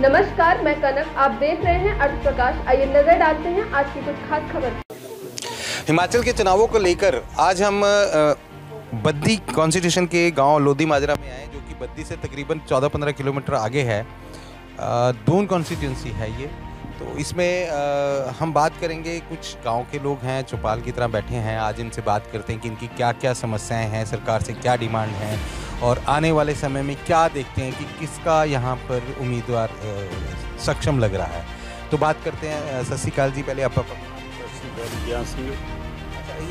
नमस्कार मैं कनक आप देख रहे हैं अर्थ प्रकाश आइए नजर डालते हैं आज की कुछ खास खबर हिमाचल के चुनावों को लेकर आज हम बद्दी कॉन्स्टिट्यूशन के गांव लोधी माजरा में आए जो कि बद्दी से तकरीबन 14-15 किलोमीटर आगे है दून कॉन्स्टिट्यूंसी है ये तो इसमें हम बात करेंगे कुछ गांव के लोग हैं चौपाल की तरह बैठे हैं आज इनसे बात करते हैं कि इनकी क्या क्या समस्याएं हैं सरकार से क्या डिमांड हैं और आने वाले समय में क्या देखते हैं कि किसका यहाँ पर उम्मीदवार सक्षम लग रहा है तो बात करते हैं सत श्रीकाल जी पहले आप अच्छा,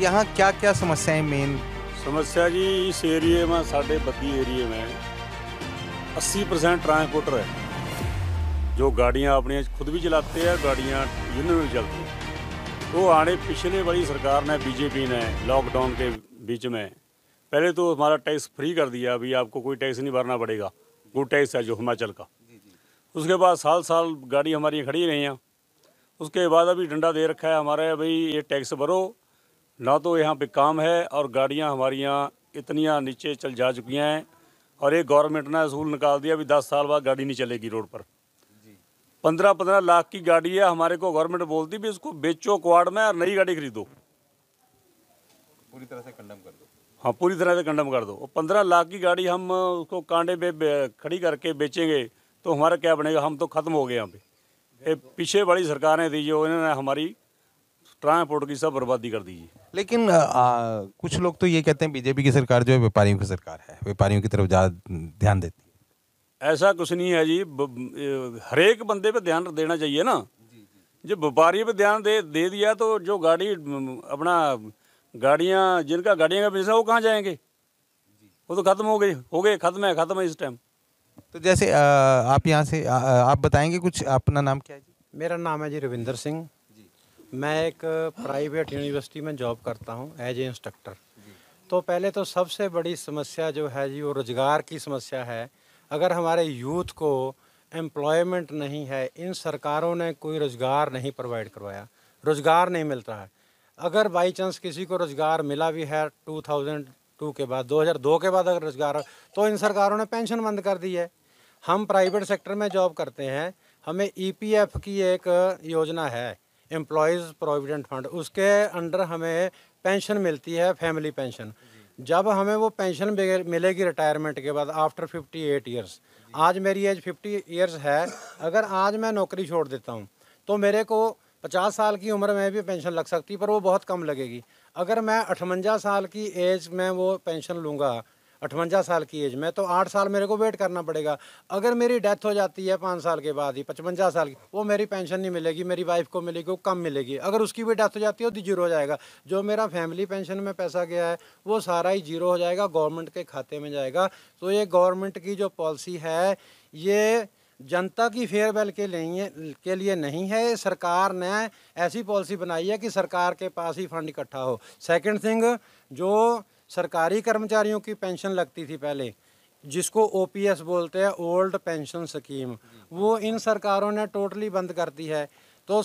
यहाँ क्या क्या समस्याएं मेन समस्या जी इस एरिए में साढ़े बत्ती एरिए में 80 परसेंट ट्रांसपोर्टर है जो गाड़ियाँ अपनी खुद भी चलाते हैं गाड़ियाँ यूनियन भी चलती हैं तो आने पिछले बड़ी सरकार ने बीजेपी ने लॉकडाउन के बीच में पहले तो हमारा टैक्स फ्री कर दिया अभी आपको कोई टैक्स नहीं भरना पड़ेगा गुड टैक्स है जो हिमाचल का उसके बाद साल साल गाड़ी हमारी खड़ी रही हैं उसके बाद अभी डंडा दे रखा है हमारे भाई ये टैक्स भरो ना तो यहाँ पे काम है और गाड़ियाँ हमारी यहाँ इतनियाँ नीचे चल जा चुकी हैं और एक गवर्नमेंट ने असूल निकाल दिया अभी दस साल बाद गाड़ी नहीं चलेगी रोड पर पंद्रह पंद्रह लाख की गाड़ी है हमारे को गवर्नमेंट बोलती भी इसको बेचो क्वाड में और नई गाड़ी खरीदो पूरी तरह से कंडम कर दो हाँ पूरी तरह से कंडम कर दो और पंद्रह लाख की गाड़ी हम उसको कांडे पे खड़ी करके बेचेंगे तो हमारा क्या बनेगा हम तो ख़त्म हो गए यहाँ पे पीछे बड़ी सरकारें थी जो इन्होंने हमारी ट्रांसपोर्ट की सब बर्बादी कर दीजिए लेकिन आ, कुछ लोग तो ये कहते हैं बीजेपी की सरकार जो है व्यापारियों की सरकार है व्यापारियों की तरफ ज़्यादा ध्यान देती है ऐसा कुछ नहीं है जी हरेक बंदे पे ध्यान देना चाहिए ना जब व्यापारी पे ध्यान दे दे दिया तो जो गाड़ी अपना गाड़ियाँ जिनका गाड़ियों का बिजनेस है वो कहाँ जाएंगे वो तो खत्म हो गई हो गए खत्म है खत्म है इस टाइम तो जैसे आ, आप यहाँ से आ, आप बताएंगे कुछ अपना नाम क्या है जी मेरा नाम है जी रविंदर सिंह जी मैं एक प्राइवेट यूनिवर्सिटी में जॉब करता हूँ एज ए इंस्ट्रक्टर तो पहले तो सबसे बड़ी समस्या जो है जी वो रोज़गार की समस्या है अगर हमारे यूथ को एम्प्लॉयमेंट नहीं है इन सरकारों ने कोई रोज़गार नहीं प्रोवाइड करवाया रोज़गार नहीं मिल रहा है अगर बाई चांस किसी को रोज़गार मिला भी है 2002 के बाद 2002 के बाद अगर रोज़गार तो इन सरकारों ने पेंशन बंद कर दी है हम प्राइवेट सेक्टर में जॉब करते हैं हमें ईपीएफ e की एक योजना है एम्प्लॉयज़ प्रोविडेंट फंड उसके अंडर हमें पेंशन मिलती है फैमिली पेंशन जब हमें वो पेंशन मिलेगी रिटायरमेंट के बाद आफ्टर 58 इयर्स आज मेरी एज 50 इयर्स है अगर आज मैं नौकरी छोड़ देता हूँ तो मेरे को पचास साल की उम्र में भी पेंशन लग सकती पर वो बहुत कम लगेगी अगर मैं अठवंजा साल की एज में वो पेंशन लूँगा अठवंजा साल की एज में तो आठ साल मेरे को वेट करना पड़ेगा अगर मेरी डेथ हो जाती है पाँच साल के बाद ही पचवंजा साल की वो मेरी पेंशन नहीं मिलेगी मेरी वाइफ को मिलेगी वो कम मिलेगी अगर उसकी भी डेथ हो जाती है वो जीरो हो जाएगा जो मेरा फैमिली पेंशन में पैसा गया है वो सारा ही जीरो हो जाएगा गवर्नमेंट के खाते में जाएगा तो ये गवर्नमेंट की जो पॉलिसी है ये जनता की फेयरवेल के लिए के लिए नहीं है सरकार ने ऐसी पॉलिसी बनाई है कि सरकार के पास ही फंड इकट्ठा हो सेकंड थिंग जो सरकारी कर्मचारियों की पेंशन लगती थी पहले जिसको ओपीएस बोलते हैं ओल्ड पेंशन स्कीम वो इन सरकारों ने टोटली बंद कर दी है तो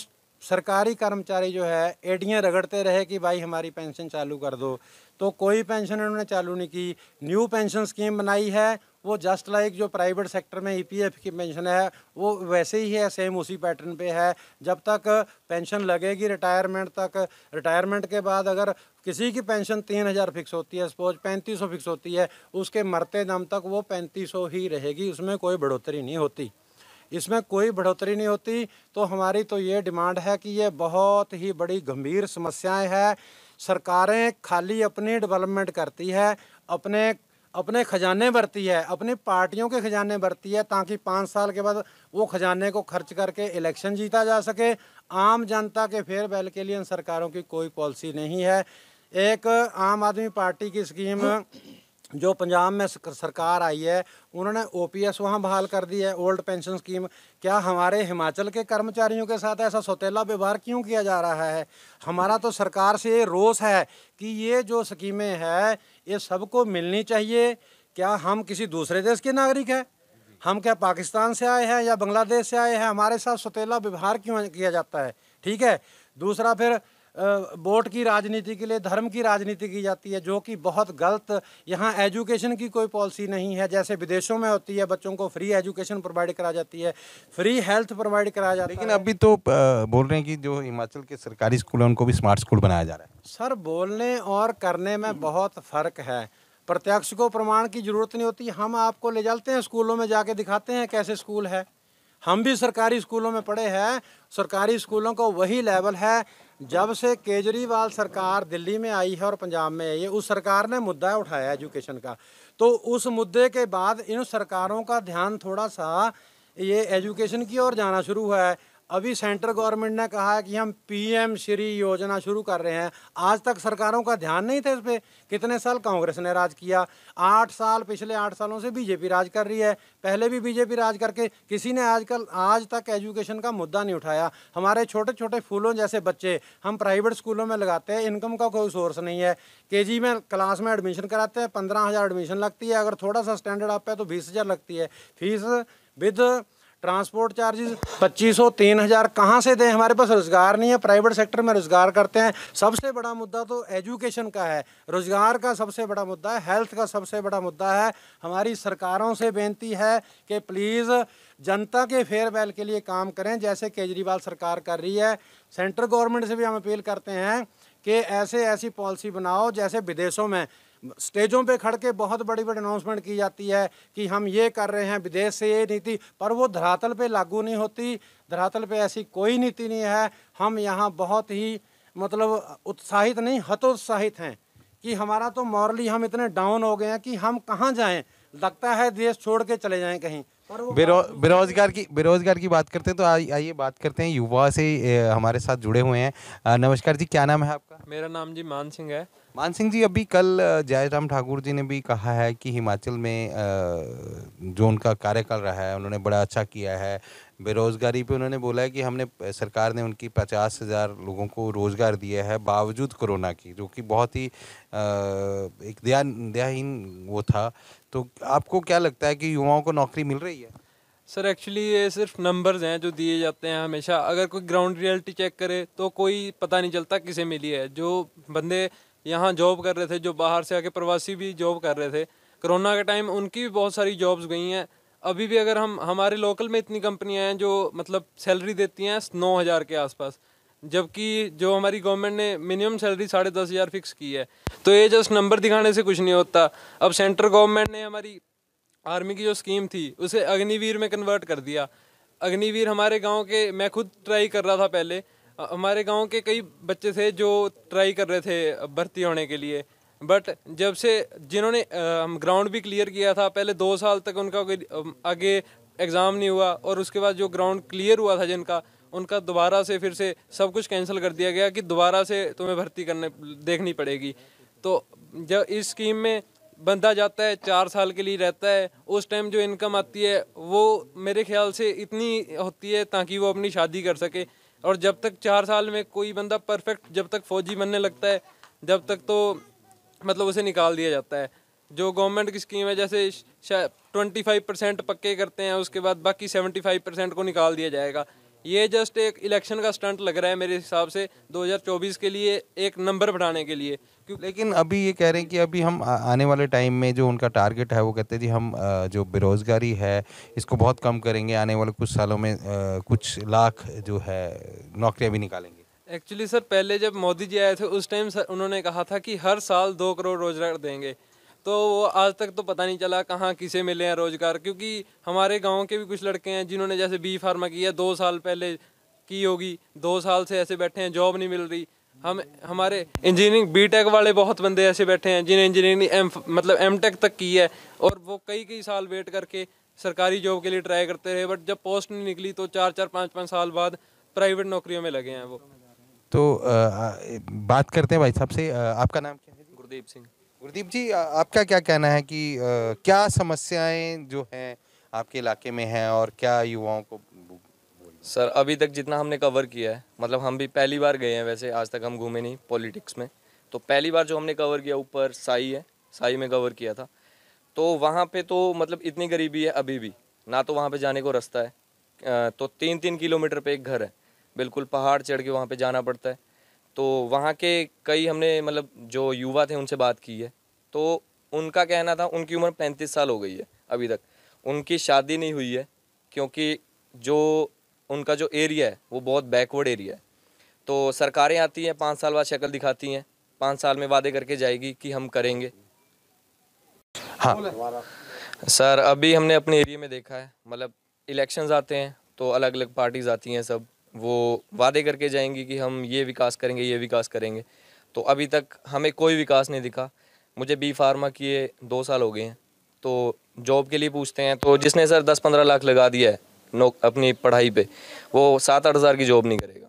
सरकारी कर्मचारी जो है एडियाँ रगड़ते रहे कि भाई हमारी पेंशन चालू कर दो तो कोई पेंशन उन्होंने चालू नहीं की न्यू पेंशन स्कीम बनाई है वो जस्ट लाइक जो प्राइवेट सेक्टर में ईपीएफ e की पेंशन है वो वैसे ही है सेम उसी पैटर्न पे है जब तक पेंशन लगेगी रिटायरमेंट तक रिटायरमेंट के बाद अगर किसी की पेंशन तीन हज़ार फिक्स होती है सपोज पैंतीस सौ फिक्स होती है उसके मरते दम तक वो पैंतीस सौ ही रहेगी उसमें कोई बढ़ोतरी नहीं होती इसमें कोई बढ़ोतरी नहीं होती तो हमारी तो ये डिमांड है कि ये बहुत ही बड़ी गंभीर समस्याएँ हैं सरकारें खाली अपनी डेवलपमेंट करती है अपने अपने खजाने बरती है अपनी पार्टियों के खजाने बरती है ताकि पाँच साल के बाद वो खजाने को खर्च करके इलेक्शन जीता जा सके आम जनता के बैल के लिए इन सरकारों की कोई पॉलिसी नहीं है एक आम आदमी पार्टी की स्कीम जो पंजाब में सरकार आई है उन्होंने ओ पी एस वहाँ बहाल कर दी है ओल्ड पेंशन स्कीम क्या हमारे हिमाचल के कर्मचारियों के साथ ऐसा सौतेला व्यवहार क्यों किया जा रहा है हमारा तो सरकार से ये रोष है कि ये जो स्कीमें हैं ये सबको मिलनी चाहिए क्या हम किसी दूसरे देश के नागरिक हैं हम क्या पाकिस्तान से आए हैं या बांग्लादेश से आए हैं हमारे साथ सौतेला व्यवहार क्यों किया जाता है ठीक है दूसरा फिर वोट की राजनीति के लिए धर्म की राजनीति की जाती है जो कि बहुत गलत यहाँ एजुकेशन की कोई पॉलिसी नहीं है जैसे विदेशों में होती है बच्चों को फ्री एजुकेशन प्रोवाइड करा जाती है फ्री हेल्थ प्रोवाइड कराया जाता है लेकिन अभी तो बोल रहे हैं कि जो हिमाचल के सरकारी स्कूल हैं उनको भी स्मार्ट स्कूल बनाया जा रहा है सर बोलने और करने में बहुत फ़र्क है प्रत्यक्ष को प्रमाण की ज़रूरत नहीं होती हम आपको ले जाते हैं स्कूलों में जाके दिखाते हैं कैसे स्कूल है हम भी सरकारी स्कूलों में पढ़े हैं सरकारी स्कूलों को वही लेवल है जब से केजरीवाल सरकार दिल्ली में आई है और पंजाब में आई है उस सरकार ने मुद्दा उठाया एजुकेशन का तो उस मुद्दे के बाद इन सरकारों का ध्यान थोड़ा सा ये एजुकेशन की ओर जाना शुरू हुआ है अभी सेंट्रल गवर्नमेंट ने कहा है कि हम पीएम श्री योजना शुरू कर रहे हैं आज तक सरकारों का ध्यान नहीं था इस पर कितने साल कांग्रेस ने राज किया आठ साल पिछले आठ सालों से बीजेपी राज कर रही है पहले भी बीजेपी राज करके किसी ने आजकल आज तक एजुकेशन का मुद्दा नहीं उठाया हमारे छोटे छोटे फूलों जैसे बच्चे हम प्राइवेट स्कूलों में लगाते हैं इनकम का कोई सोर्स नहीं है के में क्लास में एडमिशन कराते हैं पंद्रह हज़ार एडमिशन लगती है अगर थोड़ा सा स्टैंडर्ड आप है तो बीस हज़ार लगती है फीस विद ट्रांसपोर्ट चार्जेस पच्चीस सौ तीन हज़ार कहाँ से दें हमारे पास रोज़गार नहीं है प्राइवेट सेक्टर में रोज़गार करते हैं सबसे बड़ा मुद्दा तो एजुकेशन का है रोज़गार का सबसे बड़ा मुद्दा है हेल्थ का सबसे बड़ा मुद्दा है हमारी सरकारों से बेनती है कि प्लीज़ जनता के फेयरवेल के लिए काम करें जैसे केजरीवाल सरकार कर रही है सेंट्रल गवर्नमेंट से भी हम अपील करते हैं कि ऐसे ऐसी पॉलिसी बनाओ जैसे विदेशों में स्टेजों पे खड़ के बहुत बड़ी बड़ी अनाउंसमेंट की जाती है कि हम ये कर रहे हैं विदेश से ये नीति पर वो धरातल पे लागू नहीं होती धरातल पे ऐसी कोई नीति नहीं है हम यहाँ बहुत ही मतलब उत्साहित नहीं हतोत्साहित हैं कि हमारा तो मॉरली हम इतने डाउन हो गए हैं कि हम कहाँ जाएँ लगता है देश छोड़ के चले जाएँ कहीं बेरोजगार की बेरोजगार की बात करते हैं तो आइए बात करते हैं युवा से हमारे साथ जुड़े हुए हैं नमस्कार जी क्या नाम है आपका मेरा नाम जी मान सिंह है मान सिंह जी अभी कल जयराम ठाकुर जी ने भी कहा है कि हिमाचल में जो उनका कार्यकाल रहा है उन्होंने बड़ा अच्छा किया है बेरोज़गारी पे उन्होंने बोला है कि हमने सरकार ने उनकी पचास हज़ार लोगों को रोज़गार दिया है बावजूद कोरोना की जो कि बहुत ही एक दया दयाहीन वो था तो आपको क्या लगता है कि युवाओं को नौकरी मिल रही है सर एक्चुअली ये सिर्फ नंबर्स हैं जो दिए जाते हैं हमेशा अगर कोई ग्राउंड रियलिटी चेक करे तो कोई पता नहीं चलता किसे मिली है जो बंदे यहाँ जॉब कर रहे थे जो बाहर से आके प्रवासी भी जॉब कर रहे थे कोरोना के टाइम उनकी भी बहुत सारी जॉब्स गई हैं अभी भी अगर हम हमारे लोकल में इतनी कंपनियां हैं जो मतलब सैलरी देती हैं नौ हज़ार के आसपास जबकि जो हमारी गवर्नमेंट ने मिनिमम सैलरी साढ़े दस हज़ार फिक्स की है तो ये जस्ट नंबर दिखाने से कुछ नहीं होता अब सेंट्रल गवर्नमेंट ने हमारी आर्मी की जो स्कीम थी उसे अग्निवीर में कन्वर्ट कर दिया अग्निवीर हमारे गांव के मैं खुद ट्राई कर रहा था पहले हमारे गांव के कई बच्चे थे जो ट्राई कर रहे थे भर्ती होने के लिए बट जब से जिन्होंने ग्राउंड भी क्लियर किया था पहले दो साल तक उनका कोई आगे एग्ज़ाम नहीं हुआ और उसके बाद जो ग्राउंड क्लियर हुआ था जिनका उनका दोबारा से फिर से सब कुछ कैंसिल कर दिया गया कि दोबारा से तुम्हें भर्ती करने देखनी पड़ेगी तो जब इस स्कीम में बंदा जाता है चार साल के लिए रहता है उस टाइम जो इनकम आती है वो मेरे ख्याल से इतनी होती है ताकि वो अपनी शादी कर सके और जब तक चार साल में कोई बंदा परफेक्ट जब तक फौजी बनने लगता है जब तक तो मतलब उसे निकाल दिया जाता है जो गवर्नमेंट की स्कीम है जैसे ट्वेंटी फाइव परसेंट पक्के करते हैं उसके बाद बाकी सेवेंटी फाइव परसेंट को निकाल दिया जाएगा ये जस्ट एक इलेक्शन का स्टंट लग रहा है मेरे हिसाब से 2024 के लिए एक नंबर बढ़ाने के लिए लेकिन अभी ये कह रहे हैं कि अभी हम आने वाले टाइम में जो उनका टारगेट है वो कहते हैं जी हम जो बेरोज़गारी है इसको बहुत कम करेंगे आने वाले कुछ सालों में कुछ लाख जो है नौकरियाँ भी निकालेंगे एक्चुअली सर पहले जब मोदी जी आए थे उस टाइम सर उन्होंने कहा था कि हर साल दो करोड़ रोजगार देंगे तो वो आज तक तो पता नहीं चला कहाँ किसे मिले हैं रोज़गार क्योंकि हमारे गांव के भी कुछ लड़के हैं जिन्होंने जैसे बी फार्मा किया दो साल पहले की होगी दो साल से ऐसे बैठे हैं जॉब नहीं मिल रही हम हमारे इंजीनियरिंग बीटेक वाले बहुत बंदे ऐसे बैठे हैं जिन्हें इंजीनियरिंग एम मतलब एम टेक तक की है और वो कई कई साल वेट करके सरकारी जॉब के लिए ट्राई करते रहे बट जब पोस्ट नहीं निकली तो चार चार पाँच पाँच साल बाद प्राइवेट नौकरियों में लगे हैं वो तो आ, बात करते हैं भाई साहब से आपका नाम क्या है गुरदीप सिंह गुरदीप जी आपका क्या कहना है कि आ, क्या समस्याएं जो हैं आपके इलाके में हैं और क्या युवाओं को सर अभी तक जितना हमने कवर किया है मतलब हम भी पहली बार गए हैं वैसे आज तक हम घूमे नहीं पॉलिटिक्स में तो पहली बार जो हमने कवर किया ऊपर साई है साई में कवर किया था तो वहाँ पे तो मतलब इतनी गरीबी है अभी भी ना तो वहाँ पे जाने को रास्ता है तो तीन तीन किलोमीटर पे एक घर है बिल्कुल पहाड़ चढ़ के वहाँ पे जाना पड़ता है तो वहाँ के कई हमने मतलब जो युवा थे उनसे बात की है तो उनका कहना था उनकी उम्र पैंतीस साल हो गई है अभी तक उनकी शादी नहीं हुई है क्योंकि जो उनका जो एरिया है वो बहुत बैकवर्ड एरिया है तो सरकारें आती हैं पाँच साल बाद शक्ल दिखाती हैं पाँच साल में वादे करके जाएगी कि हम करेंगे हाँ सर अभी हमने अपने एरिया में देखा है मतलब इलेक्शंस आते हैं तो अलग अलग पार्टीज आती हैं सब वो वादे करके जाएंगी कि हम ये विकास करेंगे ये विकास करेंगे तो अभी तक हमें कोई विकास नहीं दिखा मुझे बी फार्मा किए दो साल हो गए हैं तो जॉब के लिए पूछते हैं तो जिसने सर दस पंद्रह लाख लगा दिया है नो अपनी पढ़ाई पे वो सात आठ हज़ार की जॉब नहीं करेगा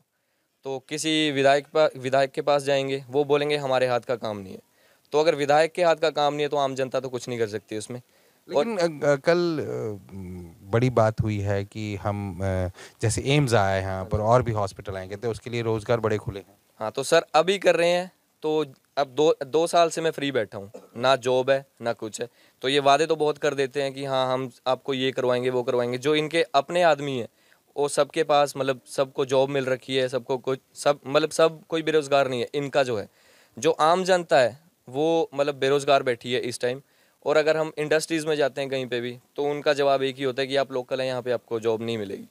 तो किसी विधायक पा विधायक के पास जाएंगे वो बोलेंगे हमारे हाथ का काम नहीं है तो अगर विधायक के हाथ का काम नहीं है तो आम जनता तो कुछ नहीं कर सकती उसमें लेकिन और, कल बड़ी बात हुई है कि हम जैसे एम्स आए हैं यहाँ पर और भी हॉस्पिटल आए कहते हैं उसके लिए रोज़गार बड़े खुले हैं हाँ तो सर अभी कर रहे हैं तो अब दो दो साल से मैं फ्री बैठा हूँ ना जॉब है ना कुछ है तो ये वादे तो बहुत कर देते हैं कि हाँ हम आपको ये करवाएंगे वो करवाएंगे जो इनके अपने आदमी हैं वो सबके पास मतलब सबको जॉब मिल रखी है सबको कुछ सब मतलब सब कोई बेरोज़गार नहीं है इनका जो है जो आम जनता है वो मतलब बेरोज़गार बैठी है इस टाइम और अगर हम इंडस्ट्रीज़ में जाते हैं कहीं पे भी तो उनका जवाब एक ही होता है कि आप लोकल हैं यहाँ पे आपको जॉब नहीं मिलेगी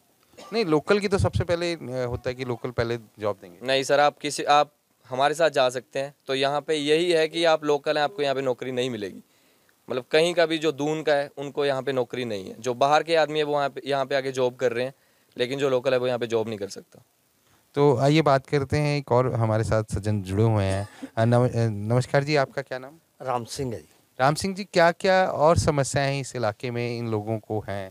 नहीं लोकल की तो सबसे पहले होता है कि लोकल पहले जॉब देंगे नहीं सर आप किसी आप हमारे साथ जा सकते हैं तो यहाँ पे यही है कि आप लोकल हैं आपको यहाँ पे नौकरी नहीं मिलेगी मतलब कहीं का भी जो दून का है उनको यहाँ पे नौकरी नहीं है जो बाहर के आदमी है वो यहाँ पे यहाँ पे आके जॉब कर रहे हैं लेकिन जो लोकल है वो यहाँ पे जॉब नहीं कर सकता तो आइए बात करते हैं एक और हमारे साथ सज्जन जुड़े हुए हैं नमस्कार जी आपका क्या नाम राम सिंह है राम सिंह जी क्या क्या और समस्याएं इस इलाके में इन लोगों को हैं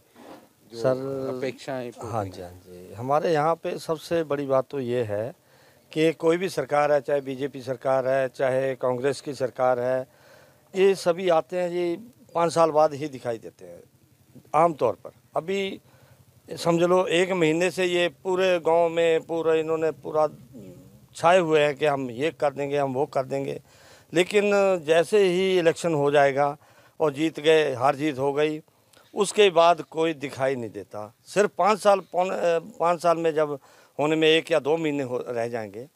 सर अपेक्षाएं हाँ जी हाँ जी हमारे यहाँ पे सबसे बड़ी बात तो ये है कि कोई भी सरकार है चाहे बीजेपी सरकार है चाहे कांग्रेस की सरकार है ये सभी आते हैं ये पाँच साल बाद ही दिखाई देते हैं आम तौर पर अभी समझ लो एक महीने से ये पूरे गांव में पूरा इन्होंने पूरा छाए हुए हैं कि हम ये कर देंगे हम वो कर देंगे लेकिन जैसे ही इलेक्शन हो जाएगा और जीत गए हार जीत हो गई उसके बाद कोई दिखाई नहीं देता सिर्फ पाँच साल पौने पाँच साल में जब होने में एक या दो महीने हो रह जाएंगे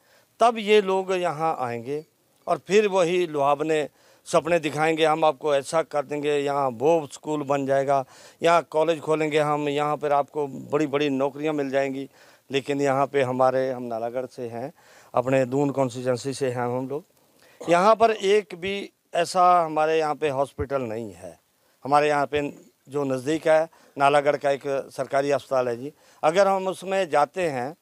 तब ये लोग यहाँ आएंगे और फिर वही लुहावने सपने दिखाएंगे हम आपको ऐसा कर देंगे यहाँ वो स्कूल बन जाएगा यहाँ कॉलेज खोलेंगे हम यहाँ पर आपको बड़ी बड़ी नौकरियाँ मिल जाएंगी लेकिन यहाँ पे हमारे हम नालागढ़ से हैं अपने दून कॉन्स्टिट्यूंसी से हैं हम लोग यहाँ पर एक भी ऐसा हमारे यहाँ पे हॉस्पिटल नहीं है हमारे यहाँ पे जो नज़दीक है नालागढ़ का एक सरकारी अस्पताल है जी अगर हम उसमें जाते हैं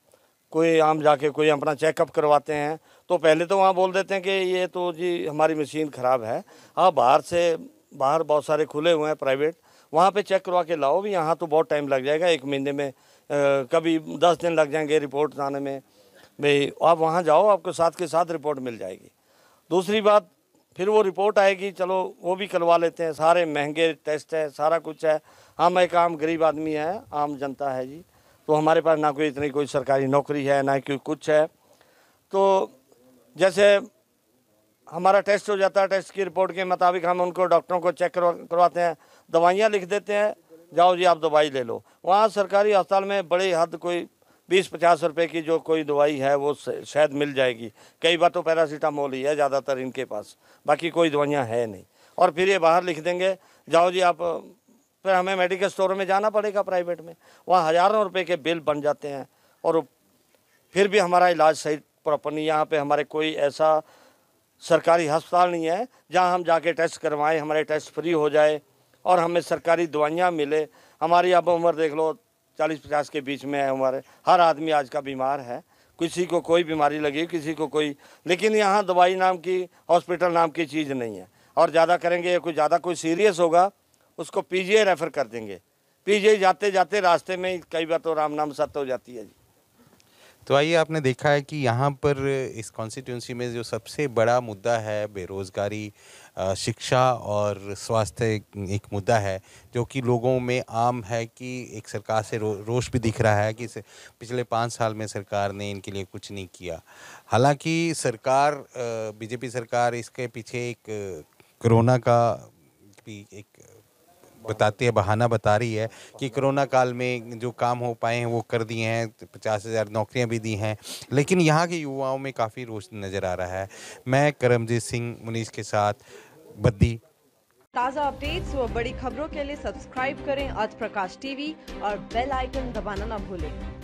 कोई हम जाके कोई अपना चेकअप करवाते हैं तो पहले तो वहाँ बोल देते हैं कि ये तो जी हमारी मशीन ख़राब है हाँ बाहर से बाहर बहुत सारे खुले हुए हैं प्राइवेट वहाँ पे चेक करवा के लाओ भी यहाँ तो बहुत टाइम लग जाएगा एक महीने में आ, कभी दस दिन लग जाएंगे रिपोर्ट आने में भाई आप वहाँ जाओ आपको साथ के साथ रिपोर्ट मिल जाएगी दूसरी बात फिर वो रिपोर्ट आएगी चलो वो भी करवा लेते हैं सारे महंगे टेस्ट हैं सारा कुछ है हम हाँ, एक आम गरीब आदमी है आम जनता है जी तो हमारे पास ना कोई इतनी कोई सरकारी नौकरी है ना कोई कुछ है तो जैसे हमारा टेस्ट हो जाता है टेस्ट की रिपोर्ट के मुताबिक हम उनको डॉक्टरों को चेक करवाते हैं दवाइयाँ लिख देते हैं जाओ जी आप दवाई ले लो वहाँ सरकारी अस्पताल में बड़ी हद कोई बीस पचास रुपए की जो कोई दवाई है वो शायद मिल जाएगी कई बार तो पैरासीटामोल ही है ज़्यादातर इनके पास बाकी कोई दवाइयाँ है नहीं और फिर ये बाहर लिख देंगे जाओ जी आप फिर हमें मेडिकल स्टोर में जाना पड़ेगा प्राइवेट में वहाँ हज़ारों रुपये के बिल बन जाते हैं और फिर भी हमारा इलाज सही प्रॉपर नहीं यहाँ पर हमारे कोई ऐसा सरकारी अस्पताल नहीं है जहाँ हम जाके टेस्ट करवाएं हमारे टेस्ट फ्री हो जाए और हमें सरकारी दवाइयाँ मिले हमारी अब उम्र देख लो चालीस पचास के बीच में है हमारे हर आदमी आज का बीमार है किसी को कोई बीमारी लगी किसी को कोई लेकिन यहाँ दवाई नाम की हॉस्पिटल नाम की चीज़ नहीं है और ज़्यादा करेंगे या कोई ज़्यादा कोई सीरियस होगा उसको पीजीआई रेफ़र कर देंगे पीजीआई जाते जाते रास्ते में कई बार तो राम नाम सत्य हो जाती है जी तो आइए आपने देखा है कि यहाँ पर इस कॉन्स्टिट्यूंसी में जो सबसे बड़ा मुद्दा है बेरोज़गारी शिक्षा और स्वास्थ्य एक मुद्दा है जो कि लोगों में आम है कि एक सरकार से रो, रोष भी दिख रहा है कि पिछले पाँच साल में सरकार ने इनके लिए कुछ नहीं किया हालांकि सरकार बीजेपी सरकार इसके पीछे एक कोरोना का भी एक बताती है बहाना बता रही है कि कोरोना काल में जो काम हो पाए हैं वो कर दिए हैं पचास हज़ार नौकरियाँ भी दी हैं लेकिन यहाँ के युवाओं में काफ़ी रोश नज़र आ रहा है मैं करमजीत सिंह मुनीष के साथ बद्दी ताज़ा अपडेट्स व बड़ी खबरों के लिए सब्सक्राइब करें आज प्रकाश टीवी और बेल आइकन दबाना ना भूलें